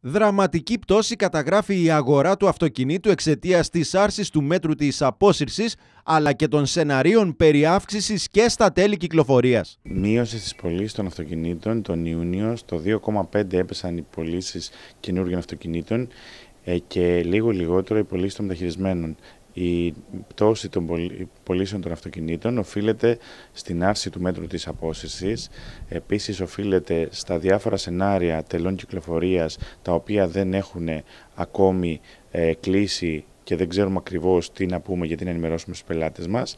Δραματική πτώση καταγράφει η αγορά του αυτοκινήτου εξαιτίας της άρσης του μέτρου της απόσυρσης αλλά και των σεναρίων περί αύξησης και στα τέλη κυκλοφορίας. Μείωση της πωλήσει των αυτοκινήτων τον Ιούνιο. Στο 2,5 έπεσαν οι πωλήσεις καινούργιων αυτοκινήτων ε, και λίγο λιγότερο οι πωλήσεις των μεταχειρισμένων. Η πτώση των πωλήσεων των αυτοκινήτων οφείλεται στην άρση του μέτρου της απόσυρσης. Επίσης οφείλεται στα διάφορα σενάρια τελών κυκλοφορίας τα οποία δεν έχουν ακόμη ε, κλείσει και δεν ξέρουμε ακριβώς τι να πούμε γιατί να ενημερώσουμε στους πελάτες μας.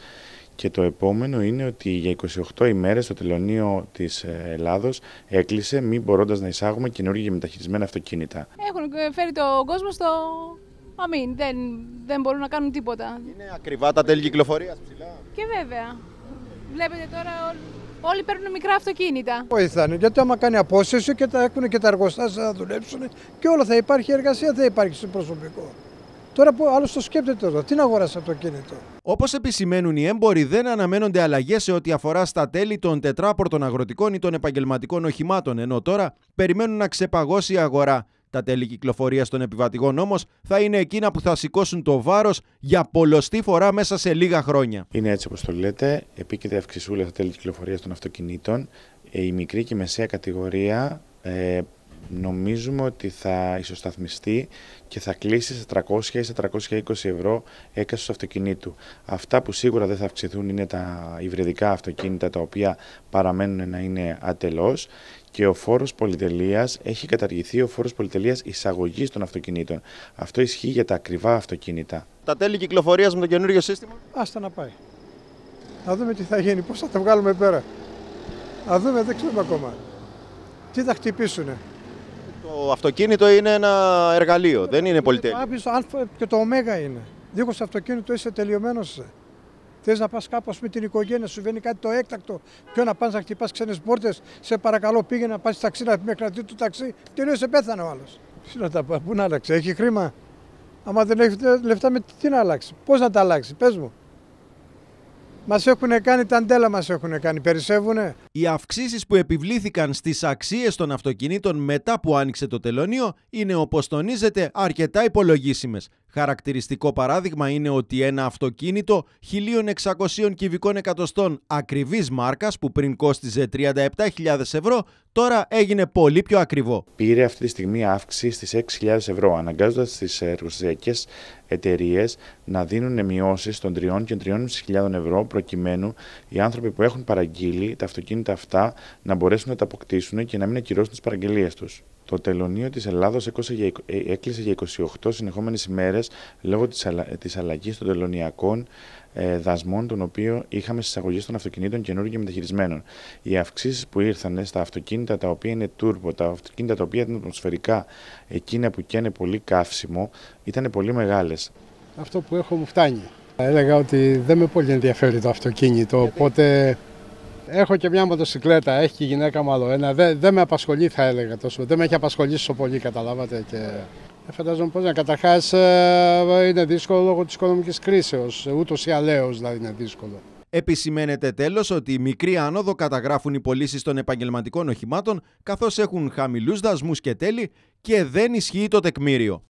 Και το επόμενο είναι ότι για 28 ημέρες το τελωνίο της ε, Ελλάδος έκλεισε μη μπορώντας να εισάγουμε καινούργια μεταχειρισμένα αυτοκίνητα. Έχουν ε, φέρει τον κόσμο στο αμήν, δεν, δεν μπορούν να κάνουν τίποτα. Είναι ακριβά τα τέλη κυκλοφορίας ψηλά. Και βέβαια. Βλέπετε τώρα Όλοι παίρνουν μικρά αυτοκίνητα. Βοηθάνε, γιατί άμα κάνει απόσταση και τα έχουν και τα εργοστάσια να δουλέψουν και όλα θα υπάρχει εργασία, δεν υπάρχει στο προσωπικό. Τώρα που άλλος το σκέπτεται εδώ, τι να το κίνητο. Όπως επισημαίνουν οι έμποροι, δεν αναμένονται αλλαγές σε ό,τι αφορά στα τέλη των τετράπορτων αγροτικών ή των επαγγελματικών οχημάτων, ενώ τώρα περιμένουν να ξεπαγώσει η αγορά. Τα τέλη κυκλοφορίας των επιβατηγών όμως θα είναι εκείνα που θα σηκώσουν το βάρος για πολλωστή φορά μέσα σε λίγα χρόνια. Είναι έτσι όπως το λέτε. Επίκειται αυξησούλα τα τέλη κυκλοφορίας των αυτοκινήτων. Ε, η μικρή και μεσαία κατηγορία ε, νομίζουμε ότι θα ισοσταθμιστεί και θα κλείσει σε 300 ή σε 320 ευρώ έκαστος αυτοκινήτου. Αυτά που σίγουρα δεν θα αυξηθούν είναι τα υβριδικά αυτοκίνητα τα οποία παραμένουν να είναι ατελώς και ο φόρος πολυτελείας έχει καταργηθεί ο φόρος πολυτελείας εισαγωγής των αυτοκινήτων. Αυτό ισχύει για τα ακριβά αυτοκίνητα. Τα τέλη κυκλοφορίας με το καινούργιο σύστημα. Άστα να πάει. Να δούμε τι θα γίνει, πώς θα τα βγάλουμε πέρα. Να δούμε, δεν ξέρουμε ακόμα. Τι θα χτυπήσουνε. Το αυτοκίνητο είναι ένα εργαλείο, δεν είναι πολυτέλεια. Το α και το ΩΜΕΓΑ είναι. Δίχως το αυτοκίνητο είσαι τελειωμένος. Ε. Θες να πας κάπω με την οικογένεια σου, βγαίνει κάτι το έκτακτο. Ποιο να πας να χτυπάς ξένες πόρτες, σε παρακαλώ πήγαινε να πας ταξί να με κρατή το ταξί. σε πέθανε ο άλλος. Τι να τα πού να αλλάξει, έχει χρήμα. Άμα δεν έχει λεφτά, με τι να αλλάξει, πώς να τα αλλάξει, πες μου. Μας έχουν κάνει τα αντέλα, μας έχουν κάνει. Περισσεύουνε. Οι αυξήσεις που επιβλήθηκαν στις αξίες των αυτοκινήτων μετά που άνοιξε το τελωνίο είναι, όπως τονίζεται, αρκετά υπολογίσιμες. Χαρακτηριστικό παράδειγμα είναι ότι ένα αυτοκίνητο 1.600 κυβικών εκατοστών ακριβής μάρκας που πριν κόστιζε 37.000 ευρώ τώρα έγινε πολύ πιο ακριβό. Πήρε αυτή τη στιγμή αύξηση στις 6.000 ευρώ αναγκάζοντας τις εργοστασιακές εταιρείες να δίνουν μειώσεις των 3.000 και 3.500 ευρώ προκειμένου οι άνθρωποι που έχουν παραγγείλει τα αυτοκίνητα αυτά να μπορέσουν να τα αποκτήσουν και να μην ακυρώσουν τις παραγγελίες τους. Το τελωνίο της Ελλάδος ε, έκλεισε για 28 συνεχόμενες ημέρες λόγω της αλλαγής των τελωνιακών ε, δασμών, των οποίων είχαμε στις αγωγές των αυτοκινήτων καινούργιων και μεταχειρισμένων. Οι αυξήσεις που ήρθαν στα αυτοκίνητα τα οποία είναι τούρπο, τα αυτοκίνητα τα οποία είναι ατμοσφαιρικά, εκείνα που καίνε πολύ καύσιμο, ήταν πολύ μεγάλες. Αυτό που έχω μου φτάνει. Έλεγα ότι δεν με πολύ ενδιαφέρει το αυτοκίνητο, οπότε Έχω και μια μοτοσυκλέτα, έχει και η γυναίκα μου άλλο ένα. Δεν, με απασχολεί, θα έλεγα τόσο. Δεν με έχει απασχολήσει τόσο πολύ, καταλάβατε. Και... Ε, φαντάζομαι πώς να. Καταρχάς, ε, είναι δύσκολο λόγω της οικονομικής κρίσεως. Ούτως ή αλλαίως δηλαδή είναι δύσκολο. Επισημαίνεται τέλος ότι η μικρή επισημαινεται τέλο οτι η καταγράφουν οι πωλήσεις των επαγγελματικών οχημάτων καθώς έχουν χαμηλούς δασμούς και τέλη και δεν ισχύει το τεκμήριο.